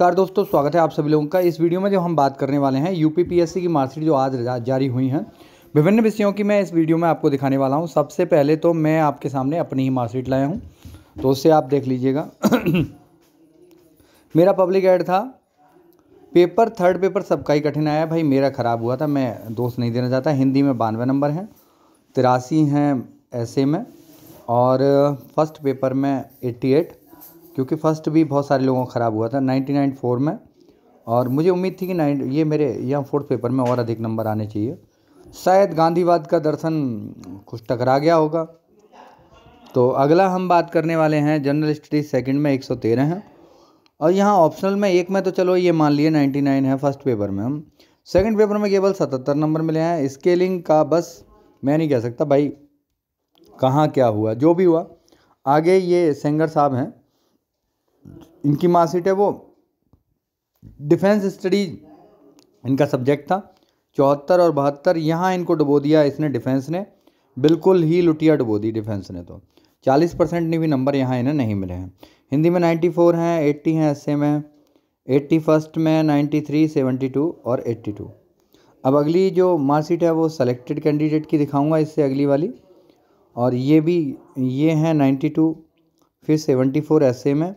car दोस्तों स्वागत है आप सभी लोगों का इस वीडियो में जो हम बात करने वाले हैं यूपीपीएससी की मार्कशीट जो आज जारी हुई हैं विभिन्न विषयों की मैं इस वीडियो में आपको दिखाने वाला हूं सबसे पहले तो मैं आपके सामने अपनी ही मार्कशीट लाया हूं तो उससे आप देख लीजिएगा मेरा पब्लिक एड था पेपर थर्ड पेपर सबका ही कठिन आया भाई मेरा ख़राब हुआ था मैं दोस्त नहीं देना चाहता हिंदी में बानवे नंबर हैं तिरासी हैं ऐसे में और फर्स्ट पेपर में एट्टी एट क्योंकि फ़र्स्ट भी बहुत सारे लोगों का ख़राब हुआ था नाइन्टी नाइन फोर में और मुझे उम्मीद थी कि नाइन ये मेरे यहाँ फोर्थ पेपर में और अधिक नंबर आने चाहिए शायद गांधीवाद का दर्शन कुछ टकरा गया होगा तो अगला हम बात करने वाले हैं जनरल स्टडीज सेकंड में 113 हैं और यहाँ ऑप्शनल में एक में तो चलो ये मान लिए 99 है फर्स्ट पेपर में हम सेकंड पेपर में केवल 77 नंबर मिले हैं स्केलिंग का बस मैं नहीं कह सकता भाई कहाँ क्या हुआ जो भी हुआ आगे ये सेंगर साहब हैं इनकी मार्कशीट है वो डिफेंस स्टडीज इनका सब्जेक्ट था चौहत्तर और बहत्तर यहाँ इनको डुबो दिया इसने डिफेंस ने बिल्कुल ही लुटिया डुबो दी डिफेंस ने तो चालीस परसेंट ने भी नंबर यहाँ इन्हें नहीं मिले हैं हिंदी में नाइन्टी फोर हैं एट्टी हैं एस में एट्टी फर्स्ट में नाइन्टी थ्री सेवेंटी टू और एट्टी टू अब अगली जो मार्कशीट है वो सेलेक्टेड कैंडिडेट की दिखाऊंगा इससे अगली वाली और ये भी ये हैं नाइन्टी टू फिर सेवेंटी फोर एस में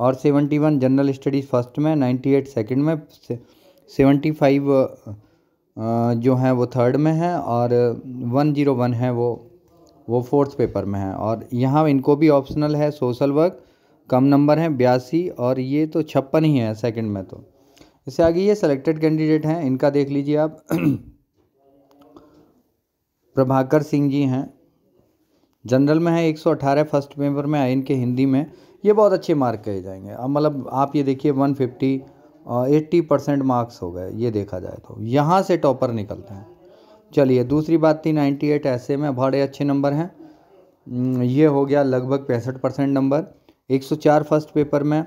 और seventy one general studies first में नाइन्टी एट सेकेंड में सेवेंटी फाइव जो हैं वो थर्ड में है और वन जीरो वन है वो वो फोर्थ पेपर में है और यहाँ इनको भी ऑप्शनल है सोशल वर्क कम नंबर हैं बयासी और ये तो छप्पन ही है सेकंड में तो इससे आगे ये सिलेक्टेड कैंडिडेट हैं इनका देख लीजिए आप प्रभाकर सिंह जी हैं जनरल में है 118 फर्स्ट पेपर में आए इनके हिंदी में ये बहुत अच्छे मार्क कहे जाएंगे अब मतलब आप ये देखिए one fifty eighty percent marks हो गए ये देखा जाए तो यहाँ से टॉपर निकलते हैं चलिए दूसरी बात थी नाइन्टी एट ऐसे में बड़े अच्छे नंबर हैं हम्म, ये हो गया लगभग पैंसठ परसेंट नंबर एक सौ चार फर्स्ट पेपर में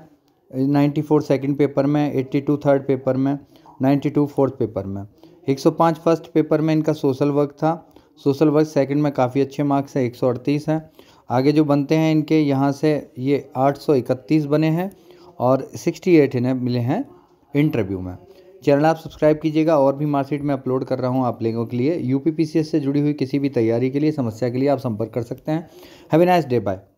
नाइन्टी फोर सेकेंड पेपर में एट्टी टू थर्ड पेपर में नाइन्टी टू फोर्थ पेपर में एक सौ पाँच फर्स्ट पेपर में इनका सोशल वर्क था सोशल वर्क सेकेंड में काफ़ी अच्छे मार्क्स हैं एक सौ अड़तीस हैं आगे जो बनते हैं इनके यहाँ से ये 831 बने हैं और 68 इन्हें मिले हैं इंटरव्यू में चैनल आप सब्सक्राइब कीजिएगा और भी मार्कशीट में अपलोड कर रहा हूँ आप लोगों के लिए यू से जुड़ी हुई किसी भी तैयारी के लिए समस्या के लिए आप संपर्क कर सकते हैं हैवी नाइस डे बाय